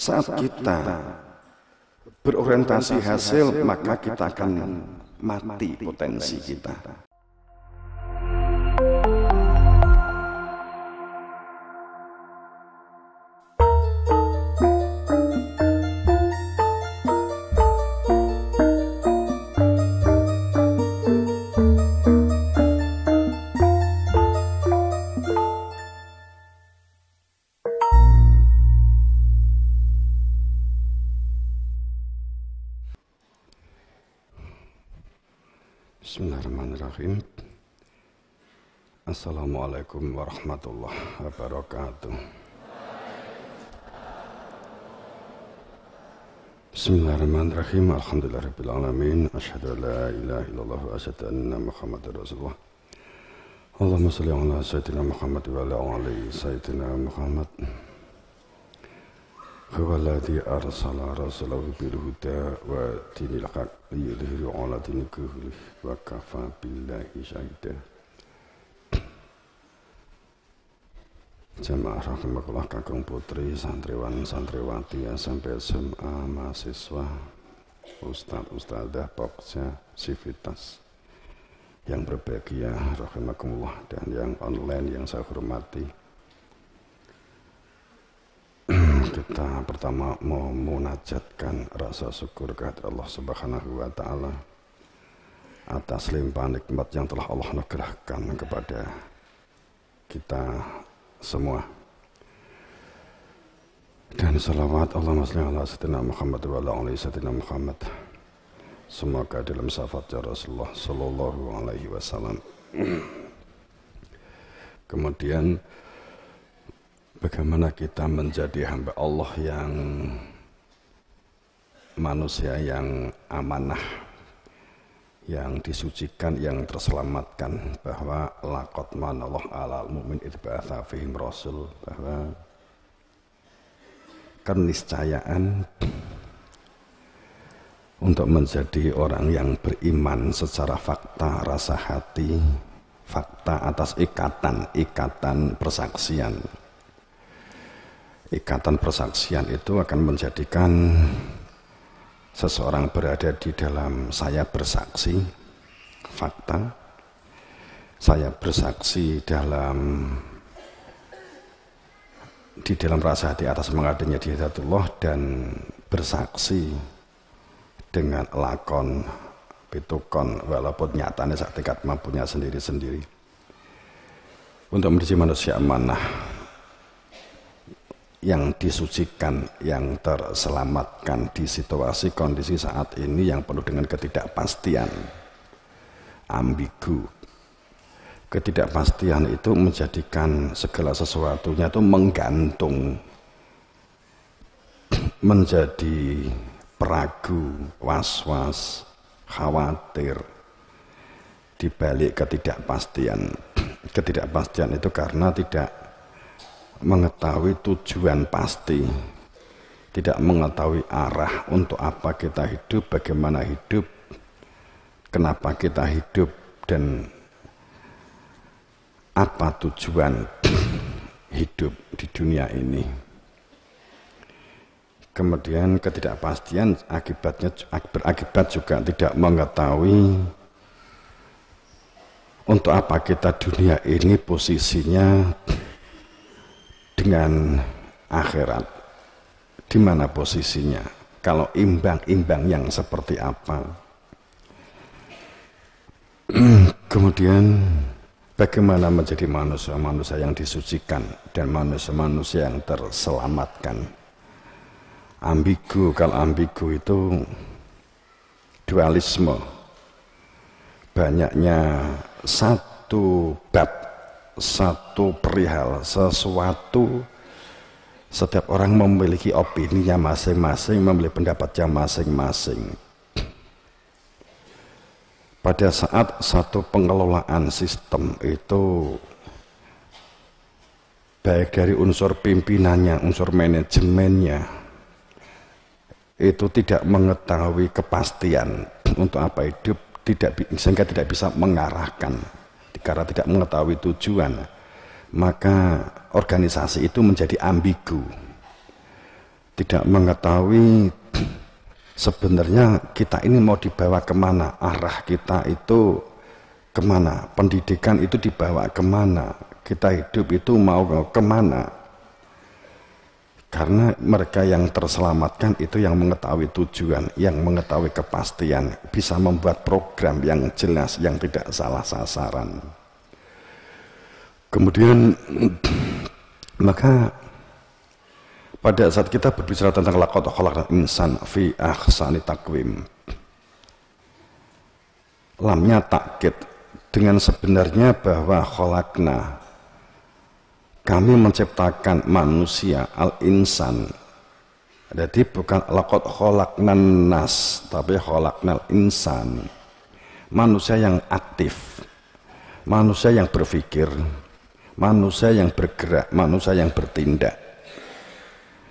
Saat kita berorientasi hasil, maka kita akan mati potensi kita. Assalamualaikum warahmatullahi wabarakatuh. Bismillahirrahmanirrahim. Alhamdulillahirabbil alamin. Asyhadu an la ilaha illallah wa asyhadu anna Muhammadar Rasulullah. Allahumma shalli ala sayyidina Muhammad wa ala ali sayyidina Muhammad. هو الذي أرسل رسوله بالهدى ودين الحق ليظهره على دين كله وكفى بالله شهيدا Jemaah rahimakumullah kakung putri, santriwan, santriwati, SMP SMA, mahasiswa, ustad, ustadzah, pokja, sivitas yang berbahagia ya, rahimakumullah dan yang online yang saya hormati kita pertama mau munajatkan rasa syukur kehadirat Allah Subhanahu wa taala atas limpahan nikmat yang telah Allah nugerahkan kepada kita semua. Dan salawat Allahumma salli ala sayyidina Muhammad wa ala Muhammad. Semoga dalam syafaat ya Rasulullah sallallahu alaihi wasallam. Kemudian bagaimana kita menjadi hamba Allah yang manusia yang amanah yang disucikan, yang terselamatkan bahwa lakot manallah alal mu'min idba'atha fihim rasul bahwa keniscayaan untuk menjadi orang yang beriman secara fakta rasa hati fakta atas ikatan ikatan persaksian ikatan persaksian itu akan menjadikan seseorang berada di dalam saya bersaksi fakta saya bersaksi dalam di dalam rasa hati atas mengadanya di Allah dan bersaksi dengan lakon pitukon walaupun nyatanya saat tingkat mampunya sendiri-sendiri untuk menjadi manusia amanah yang disucikan, yang terselamatkan di situasi kondisi saat ini yang penuh dengan ketidakpastian, ambigu. Ketidakpastian itu menjadikan segala sesuatunya itu menggantung, menjadi peragu, was-was, khawatir di balik ketidakpastian. Ketidakpastian itu karena tidak mengetahui tujuan pasti, tidak mengetahui arah untuk apa kita hidup, bagaimana hidup, kenapa kita hidup, dan apa tujuan hidup di dunia ini. Kemudian ketidakpastian akibatnya berakibat juga tidak mengetahui untuk apa kita dunia ini posisinya dengan akhirat di mana posisinya kalau imbang-imbang yang seperti apa kemudian bagaimana menjadi manusia-manusia yang disucikan dan manusia-manusia yang terselamatkan ambigu kalau ambigu itu dualisme banyaknya satu bab satu perihal sesuatu setiap orang memiliki opini yang masing-masing memiliki yang masing-masing pada saat satu pengelolaan sistem itu baik dari unsur pimpinannya, unsur manajemennya itu tidak mengetahui kepastian untuk apa hidup tidak sehingga tidak bisa mengarahkan karena tidak mengetahui tujuan maka organisasi itu menjadi ambigu tidak mengetahui sebenarnya kita ini mau dibawa kemana arah kita itu kemana pendidikan itu dibawa kemana kita hidup itu mau kemana karena mereka yang terselamatkan itu yang mengetahui tujuan, yang mengetahui kepastian, bisa membuat program yang jelas, yang tidak salah sasaran. Kemudian, maka pada saat kita berbicara tentang lakot kholak insan fi ahsani takwim, lamnya takkit dengan sebenarnya bahwa kholakna kami menciptakan manusia al-insan jadi bukan lakot kholaknan nas tapi kholaknal insan manusia yang aktif manusia yang berpikir manusia yang bergerak manusia yang bertindak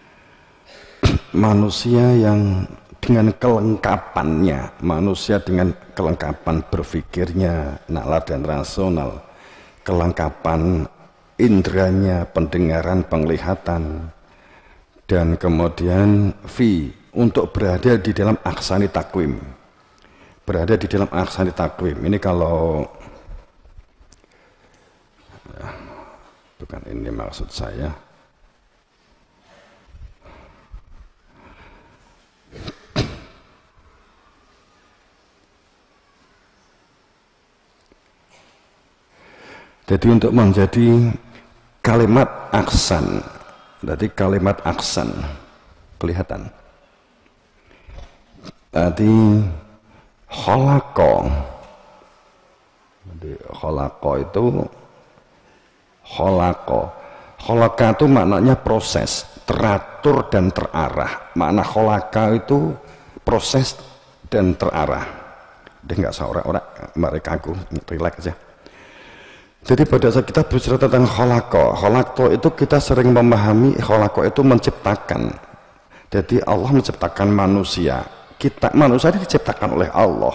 manusia yang dengan kelengkapannya manusia dengan kelengkapan berpikirnya nalar dan rasional kelengkapan indranya, pendengaran, penglihatan. Dan kemudian fi untuk berada di dalam aksani takwim. Berada di dalam aksani takwim. Ini kalau bukan ini maksud saya. Jadi untuk menjadi kalimat aksan. Jadi kalimat aksan kelihatan. Jadi holako. Jadi holako itu holako. Holaka itu maknanya proses, teratur dan terarah. Makna holaka itu proses dan terarah. Dia nggak seorang-orang, mereka aku, relax aja. Ya. Jadi pada saat kita berbicara tentang kholako, kholako itu kita sering memahami kholako itu menciptakan. Jadi Allah menciptakan manusia. Kita manusia diciptakan oleh Allah.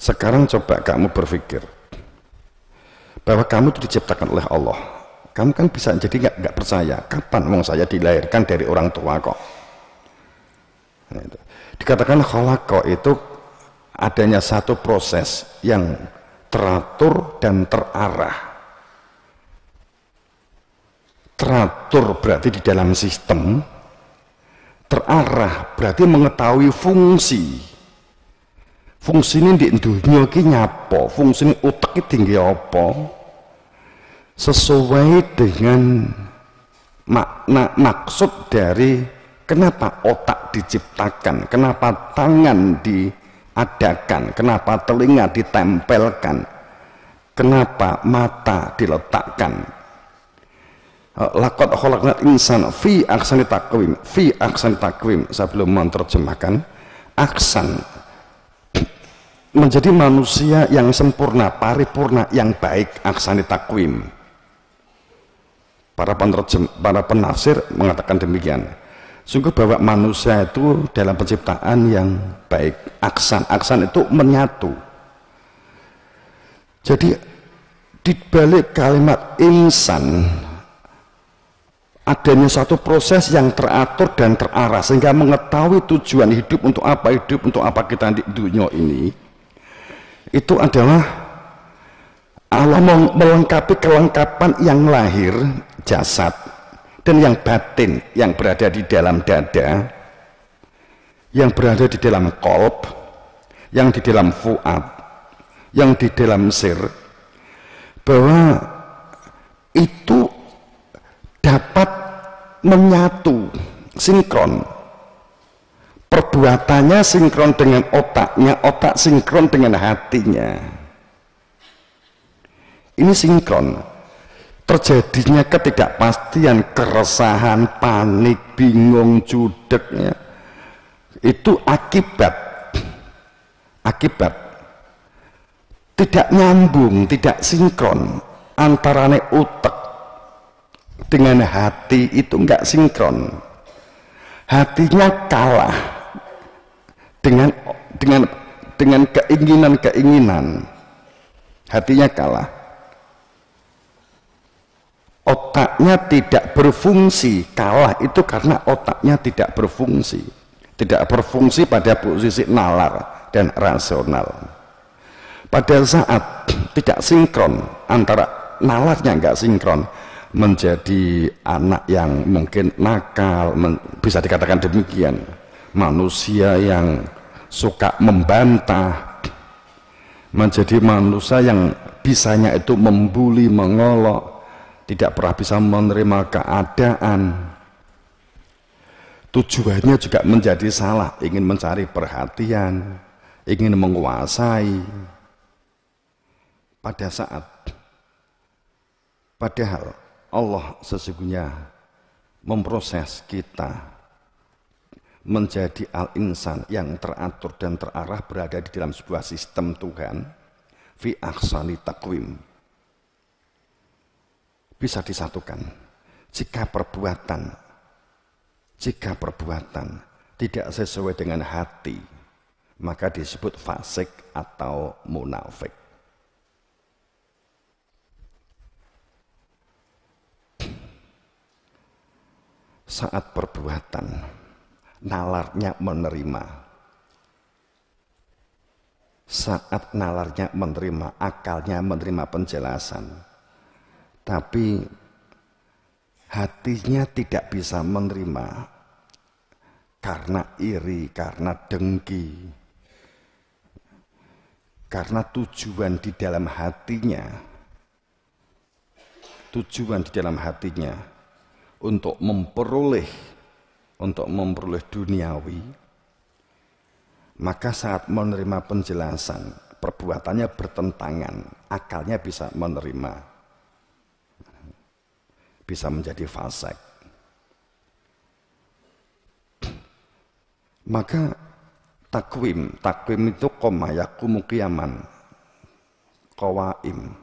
Sekarang coba kamu berpikir bahwa kamu itu diciptakan oleh Allah. Kamu kan bisa jadi nggak nggak percaya. Kapan mau saya dilahirkan dari orang tua kok? Nah, Dikatakan kholako itu adanya satu proses yang teratur dan terarah. Teratur berarti di dalam sistem, terarah berarti mengetahui fungsi. Fungsi ini di dunia ini nyapo, fungsi ini utak tinggi apa? Sesuai dengan makna maksud dari kenapa otak diciptakan, kenapa tangan di adakan kenapa telinga ditempelkan kenapa mata diletakkan eh, lakot kholaknat insan fi aksani takwim fi aksani takwim belum menerjemahkan aksan menjadi manusia yang sempurna paripurna yang baik aksani takwim para penerjem para penafsir mengatakan demikian sungguh bahwa manusia itu dalam penciptaan yang baik aksan aksan itu menyatu jadi di balik kalimat insan adanya satu proses yang teratur dan terarah sehingga mengetahui tujuan hidup untuk apa hidup untuk apa kita di dunia ini itu adalah Allah melengkapi kelengkapan yang lahir jasad dan yang batin yang berada di dalam dada yang berada di dalam kolb yang di dalam fuad yang di dalam sir bahwa itu dapat menyatu sinkron perbuatannya sinkron dengan otaknya otak sinkron dengan hatinya ini sinkron terjadinya ketidakpastian, keresahan, panik, bingung, judeknya itu akibat akibat tidak nyambung, tidak sinkron antarane utek dengan hati itu enggak sinkron hatinya kalah dengan dengan dengan keinginan-keinginan hatinya kalah otaknya tidak berfungsi kalah itu karena otaknya tidak berfungsi tidak berfungsi pada posisi nalar dan rasional pada saat tidak sinkron antara nalarnya nggak sinkron menjadi anak yang mungkin nakal men, bisa dikatakan demikian manusia yang suka membantah menjadi manusia yang bisanya itu membuli mengolok tidak pernah bisa menerima keadaan. Tujuannya juga menjadi salah, ingin mencari perhatian, ingin menguasai. Pada saat padahal Allah sesungguhnya memproses kita menjadi al-insan yang teratur dan terarah berada di dalam sebuah sistem Tuhan fi ahsani taqwim bisa disatukan. Jika perbuatan, jika perbuatan tidak sesuai dengan hati, maka disebut fasik atau munafik. Saat perbuatan, nalarnya menerima. Saat nalarnya menerima, akalnya menerima penjelasan tapi hatinya tidak bisa menerima karena iri, karena dengki, karena tujuan di dalam hatinya, tujuan di dalam hatinya untuk memperoleh, untuk memperoleh duniawi, maka saat menerima penjelasan perbuatannya bertentangan, akalnya bisa menerima bisa menjadi fasik. Maka takwim, takwim itu koma komayaku mukiaman, kawaim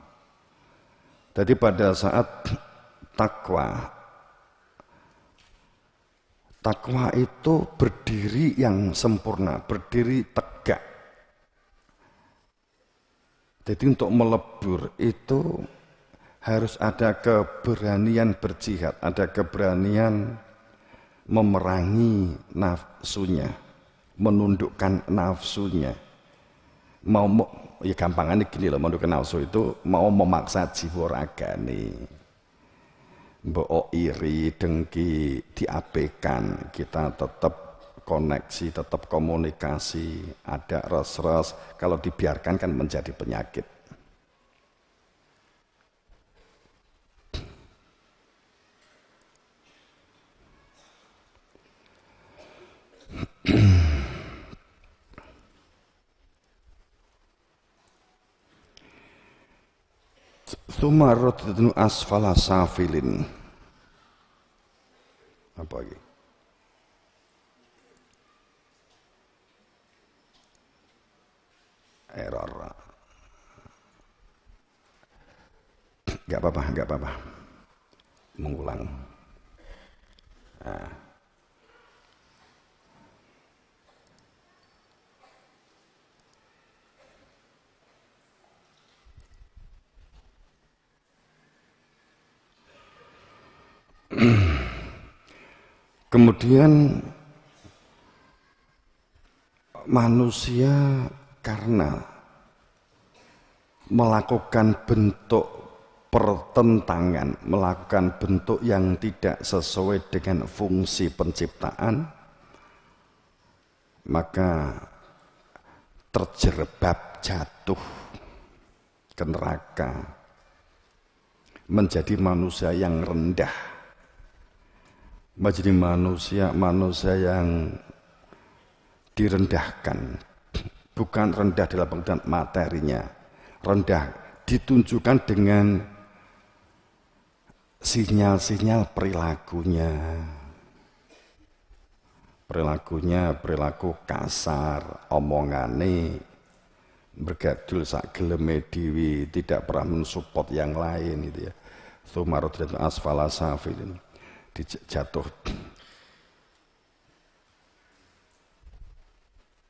Jadi pada saat takwa, takwa itu berdiri yang sempurna, berdiri tegak. Jadi untuk melebur itu harus ada keberanian berjihad, ada keberanian memerangi nafsunya, menundukkan nafsunya. Mau ya gampangannya gini loh, menundukkan nafsu itu mau memaksa jiwa nih. Mbok iri, dengki, diabaikan, kita tetap koneksi, tetap komunikasi, ada res-res. Kalau dibiarkan kan menjadi penyakit. Thumma raddatnu asfala safilin. Apa lagi? Error. Gak apa-apa, gak apa-apa. Mengulang. Nah. Kemudian manusia karena melakukan bentuk pertentangan, melakukan bentuk yang tidak sesuai dengan fungsi penciptaan, maka terjerebab jatuh ke neraka menjadi manusia yang rendah menjadi manusia-manusia yang direndahkan. Bukan rendah dalam pengertian materinya. Rendah ditunjukkan dengan sinyal-sinyal perilakunya. Perilakunya perilaku kasar, omongane, bergadul sak geleme tidak pernah mensupport yang lain itu ya. dan asfala safilin jatuh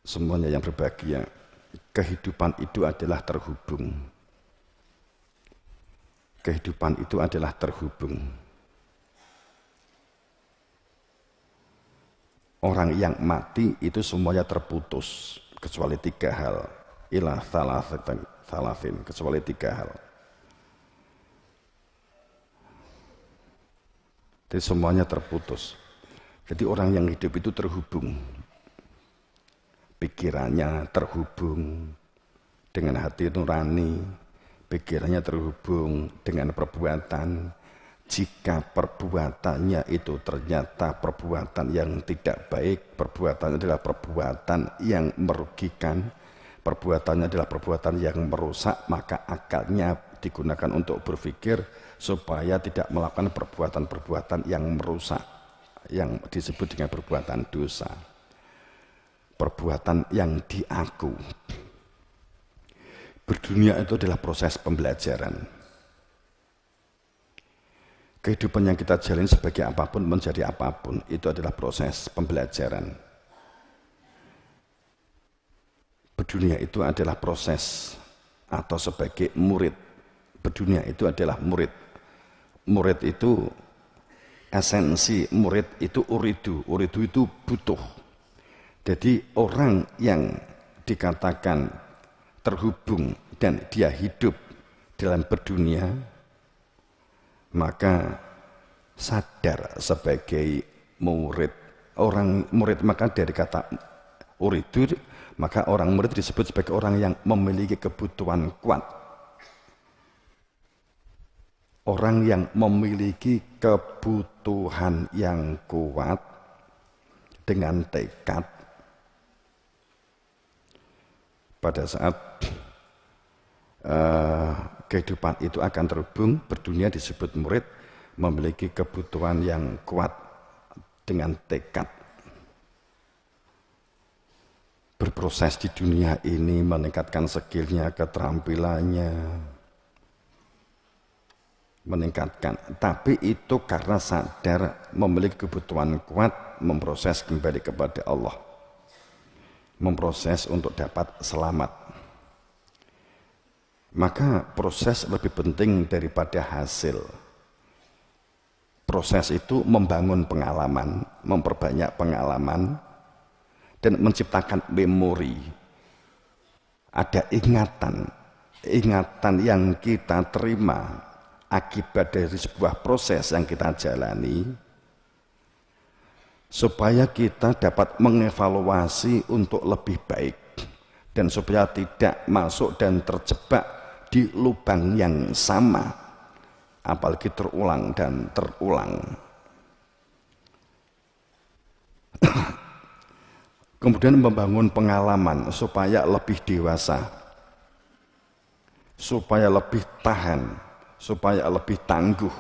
semuanya yang berbahagia kehidupan itu adalah terhubung kehidupan itu adalah terhubung orang yang mati itu semuanya terputus kecuali tiga hal ilah salafin kecuali tiga hal Jadi semuanya terputus. Jadi orang yang hidup itu terhubung. Pikirannya terhubung dengan hati nurani, pikirannya terhubung dengan perbuatan. Jika perbuatannya itu ternyata perbuatan yang tidak baik, perbuatannya adalah perbuatan yang merugikan, perbuatannya adalah perbuatan yang merusak, maka akalnya digunakan untuk berpikir supaya tidak melakukan perbuatan-perbuatan yang merusak yang disebut dengan perbuatan dosa perbuatan yang diaku berdunia itu adalah proses pembelajaran kehidupan yang kita jalin sebagai apapun menjadi apapun itu adalah proses pembelajaran berdunia itu adalah proses atau sebagai murid berdunia itu adalah murid murid itu esensi murid itu uridu. Uridu itu butuh. Jadi orang yang dikatakan terhubung dan dia hidup dalam berdunia, maka sadar sebagai murid. Orang murid maka dari kata uridu, maka orang murid disebut sebagai orang yang memiliki kebutuhan kuat orang yang memiliki kebutuhan yang kuat dengan tekad pada saat uh, kehidupan itu akan terhubung berdunia disebut murid memiliki kebutuhan yang kuat dengan tekad berproses di dunia ini meningkatkan skillnya keterampilannya meningkatkan. Tapi itu karena sadar memiliki kebutuhan kuat memproses kembali kepada Allah. Memproses untuk dapat selamat. Maka proses lebih penting daripada hasil. Proses itu membangun pengalaman, memperbanyak pengalaman, dan menciptakan memori. Ada ingatan, ingatan yang kita terima akibat dari sebuah proses yang kita jalani supaya kita dapat mengevaluasi untuk lebih baik dan supaya tidak masuk dan terjebak di lubang yang sama apalagi terulang dan terulang kemudian membangun pengalaman supaya lebih dewasa supaya lebih tahan supaya lebih tangguh.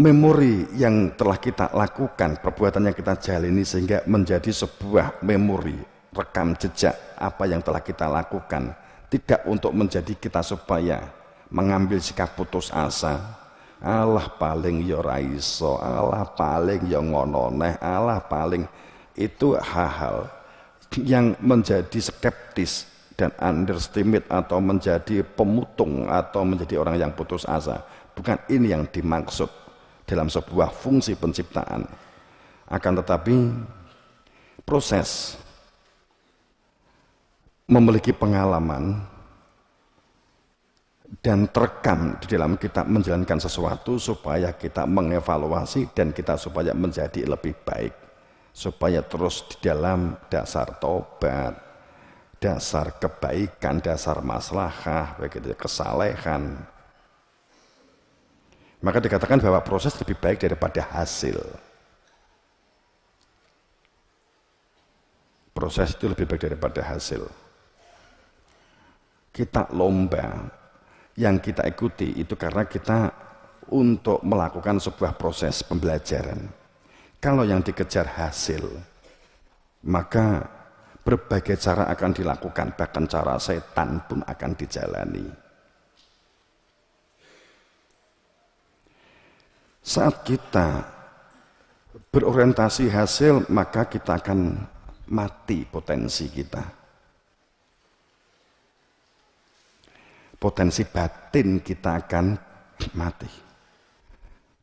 Memori yang telah kita lakukan, perbuatan yang kita jalani sehingga menjadi sebuah memori, rekam jejak apa yang telah kita lakukan. Tidak untuk menjadi kita supaya mengambil sikap putus asa, Allah paling ya raiso, Allah paling ya ngononeh, Allah paling itu hal-hal yang menjadi skeptis dan underestimate atau menjadi pemutung atau menjadi orang yang putus asa. Bukan ini yang dimaksud dalam sebuah fungsi penciptaan. Akan tetapi proses memiliki pengalaman dan terekam di dalam kita menjalankan sesuatu supaya kita mengevaluasi dan kita supaya menjadi lebih baik supaya terus di dalam dasar tobat dasar kebaikan, dasar maslahah, begitu kesalehan. Maka dikatakan bahwa proses lebih baik daripada hasil. Proses itu lebih baik daripada hasil. Kita lomba yang kita ikuti itu karena kita untuk melakukan sebuah proses pembelajaran. Kalau yang dikejar hasil, maka Berbagai cara akan dilakukan, bahkan cara setan pun akan dijalani. Saat kita berorientasi hasil, maka kita akan mati potensi kita. Potensi batin kita akan mati.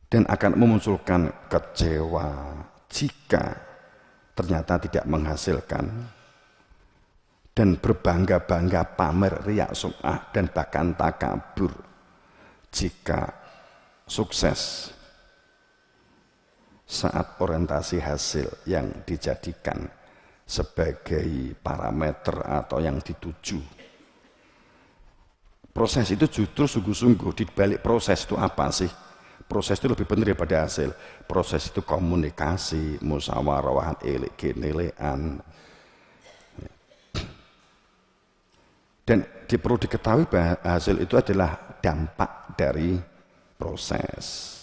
Dan akan memunculkan kecewa jika ternyata tidak menghasilkan dan berbangga-bangga pamer riak sum'ah dan bahkan takabur jika sukses saat orientasi hasil yang dijadikan sebagai parameter atau yang dituju. Proses itu justru sungguh-sungguh dibalik proses itu apa sih? Proses itu lebih penting daripada hasil. Proses itu komunikasi, musyawarah, elek, genelean, Dan perlu diketahui bahwa hasil itu adalah dampak dari proses.